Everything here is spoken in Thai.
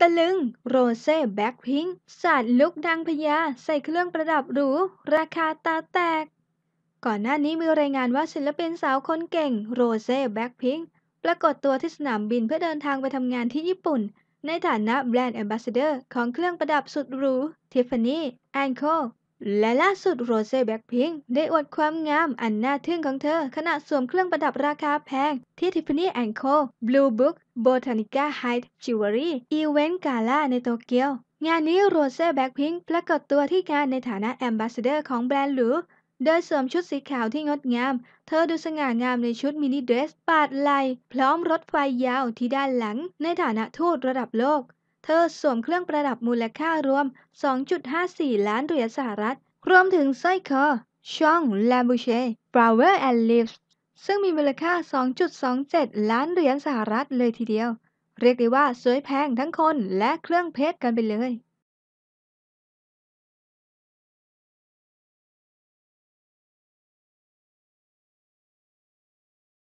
ตะลึง โรเซ่แบ็คพิงค์สาดลุกดังพญาใส่เครื่องประดับหรู ราคาตาแตก ก่อนหน้านี้มีรายงานว่าศิลปินสาวคนเก่ง โรเซ่แบ็คพิงค์ปรากฏตัวที่สนามบินเพื่อเดินทางไปทำงานที่ญี่ปุ่น ในฐานะแบรนด์แอมบาสเดอร์ของเครื่องประดับสุดหรู Tiffany Co และล่าสุดโรเซ่แบ็คพิงค์ได้อวดความงามอันน่าทึ่งของเธอ ขณะสวมเครื่องประดับราคาแพงที่ Tiffany Co. Blue Book Botanica Heights Jewelry วนต์กาล่าในโตเกียวงานนี้โรเซ่แบ็คพิงค์ปรากฏตัวที่งานในฐานะแอมบาสเดอร์ของแบรนด์หรูโดยสวมชุดสีขาวที่งดงาม เธอดูสง่างามในชุดมินิเดรสปาดไหลพร้อมรถไฟยาวที่ด้านหลังในฐานะทูตระดับโลกเธอสวมเครื่องประดับมูลค่ารวม 2.54 ล้านเหรียญสหรัฐ รวมถึงสร้อยคอช่องแลมบูเช่ Brower and Leaves ซึ่งมีมูลค่า 2.27 ล้านเหรียญสหรัฐเลยทีเดียว เรียกได้ว่าสวยแพงทั้งคนและเครื่องเพชรกันไปเลย